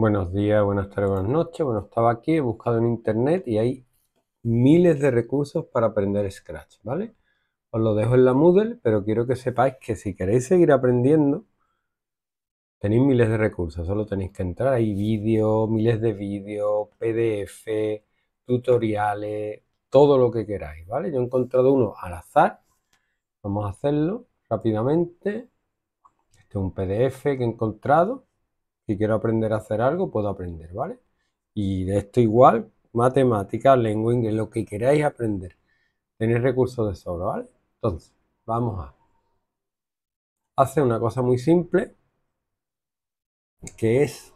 Buenos días, buenas tardes, buenas noches. Bueno, estaba aquí, he buscado en internet y hay miles de recursos para aprender Scratch, ¿vale? Os lo dejo en la Moodle, pero quiero que sepáis que si queréis seguir aprendiendo, tenéis miles de recursos, solo tenéis que entrar. Hay vídeos, miles de vídeos, PDF, tutoriales, todo lo que queráis, ¿vale? Yo he encontrado uno al azar. Vamos a hacerlo rápidamente. Este es un PDF que he encontrado. Si quiero aprender a hacer algo, puedo aprender, ¿vale? Y de esto igual, matemática, lengua, inglés, lo que queráis aprender. Tenéis recursos de sobra, ¿vale? Entonces, vamos a hacer una cosa muy simple, que es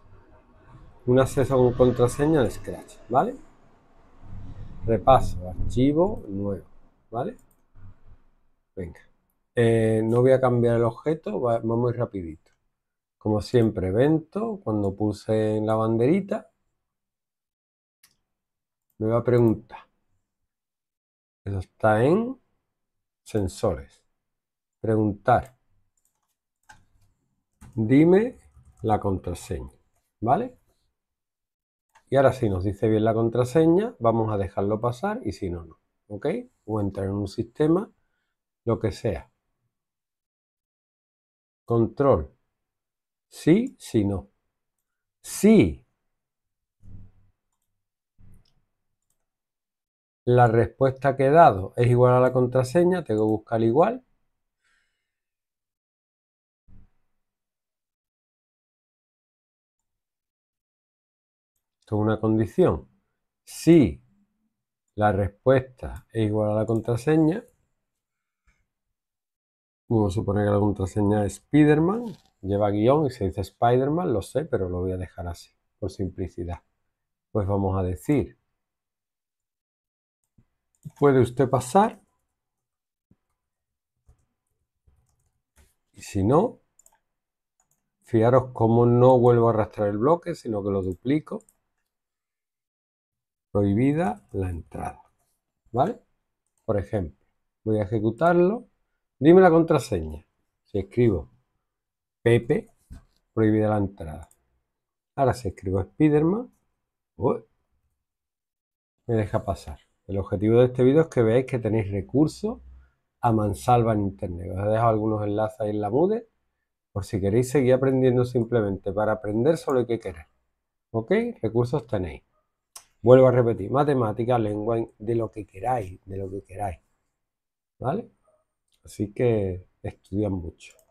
un acceso con contraseña de Scratch, ¿vale? Repaso, archivo, nuevo, ¿vale? Venga, eh, no voy a cambiar el objeto, vamos muy rapidito como siempre, evento, cuando puse en la banderita, me va a preguntar. Eso está en sensores. Preguntar. Dime la contraseña, ¿vale? Y ahora si nos dice bien la contraseña, vamos a dejarlo pasar y si no, no, ¿ok? O entrar en un sistema, lo que sea. Control, Sí, sí, no. Sí. La respuesta que he dado es igual a la contraseña, tengo que buscar igual. Esto es una condición. Si la respuesta es igual a la contraseña, vamos a suponer que la contraseña es Spiderman lleva guión y se dice Spider-Man, lo sé, pero lo voy a dejar así, por simplicidad. Pues vamos a decir, puede usted pasar, y si no, fijaros cómo no vuelvo a arrastrar el bloque, sino que lo duplico. Prohibida la entrada, ¿vale? Por ejemplo, voy a ejecutarlo. Dime la contraseña. Si escribo Pepe, prohibida la entrada. Ahora se escribo Spiderman, me deja pasar. El objetivo de este vídeo es que veáis que tenéis recursos a mansalva en internet. Os he dejado algunos enlaces ahí en la MUDE por si queréis seguir aprendiendo simplemente para aprender solo hay que querer. ¿Ok? Recursos tenéis. Vuelvo a repetir, matemática, lengua, de lo que queráis, de lo que queráis. ¿Vale? Así que estudian mucho.